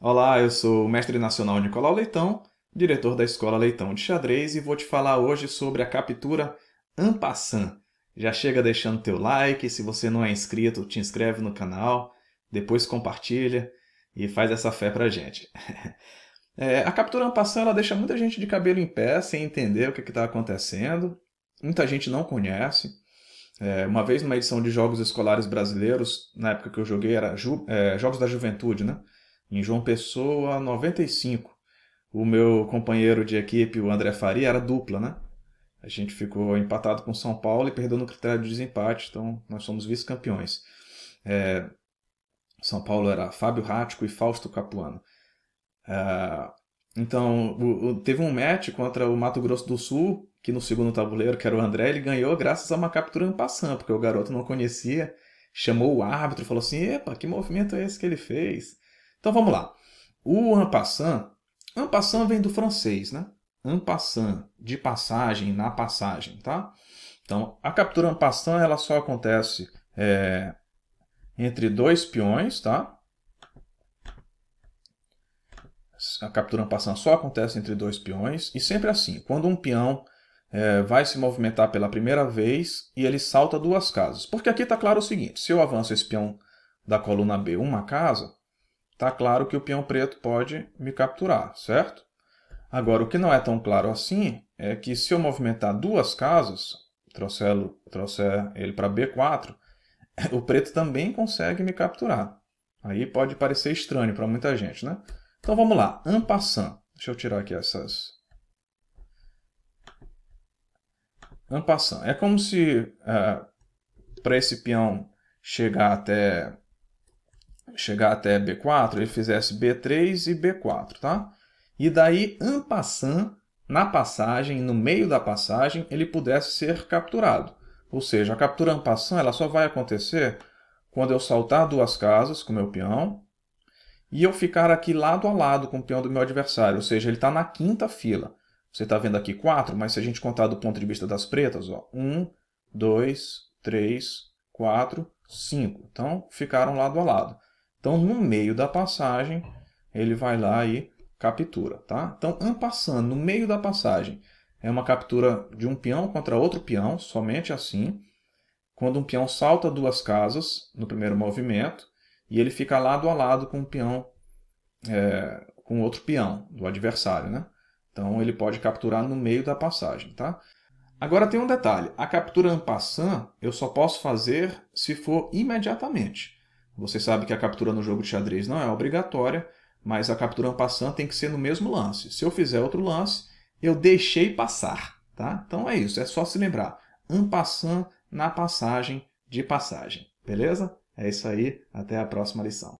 Olá, eu sou o mestre nacional Nicolau Leitão, diretor da Escola Leitão de Xadrez e vou te falar hoje sobre a captura Ampassan. Já chega deixando teu like, se você não é inscrito, te inscreve no canal, depois compartilha e faz essa fé pra gente. é, a captura Ampassan ela deixa muita gente de cabelo em pé, sem entender o que está acontecendo, muita gente não conhece. É, uma vez numa edição de Jogos Escolares Brasileiros, na época que eu joguei, era ju é, Jogos da Juventude, né? em João Pessoa 95. O meu companheiro de equipe, o André Faria, era dupla, né? A gente ficou empatado com São Paulo e perdeu no critério de desempate, então nós somos vice-campeões. É... São Paulo era Fábio Rático e Fausto Capuano. É... Então, o, o, teve um match contra o Mato Grosso do Sul, que no segundo tabuleiro, que era o André, ele ganhou graças a uma captura em passando, porque o garoto não conhecia, chamou o árbitro, falou assim: epa, que movimento é esse que ele fez? Então vamos lá. O ampassant, ampassant vem do francês, né? Ampassant, de passagem, na passagem, tá? Então, a captura ampassant, ela só acontece é, entre dois peões, tá? A captura ampassant só acontece entre dois peões e sempre assim. Quando um peão é, vai se movimentar pela primeira vez e ele salta duas casas. Porque aqui está claro o seguinte, se eu avanço esse peão da coluna B uma casa, Tá claro que o peão preto pode me capturar, certo? Agora, o que não é tão claro assim é que se eu movimentar duas casas, trouxer, trouxer ele para B4, o preto também consegue me capturar. Aí pode parecer estranho para muita gente, né? Então vamos lá, ampassant. Deixa eu tirar aqui essas. Ampassant. É como se é, eh, para esse peão chegar até chegar até B4, ele fizesse B3 e B4, tá? E daí, en passant, na passagem, no meio da passagem, ele pudesse ser capturado. Ou seja, a captura en passant ela só vai acontecer quando eu saltar duas casas com o meu peão e eu ficar aqui lado a lado com o peão do meu adversário, ou seja, ele está na quinta fila. Você está vendo aqui quatro, mas se a gente contar do ponto de vista das pretas, ó, um, dois, três, quatro, cinco. Então, ficaram lado a lado. Então, no meio da passagem, ele vai lá e captura, tá? Então, ampassando, no meio da passagem, é uma captura de um peão contra outro peão, somente assim. Quando um peão salta duas casas no primeiro movimento e ele fica lado a lado com o um peão, é, com outro peão do adversário, né? Então ele pode capturar no meio da passagem, tá? Agora tem um detalhe: a captura en passant eu só posso fazer se for imediatamente. Você sabe que a captura no jogo de xadrez não é obrigatória, mas a captura passando tem que ser no mesmo lance. Se eu fizer outro lance, eu deixei passar. Tá? Então é isso, é só se lembrar. Ampassant na passagem de passagem. Beleza? É isso aí, até a próxima lição.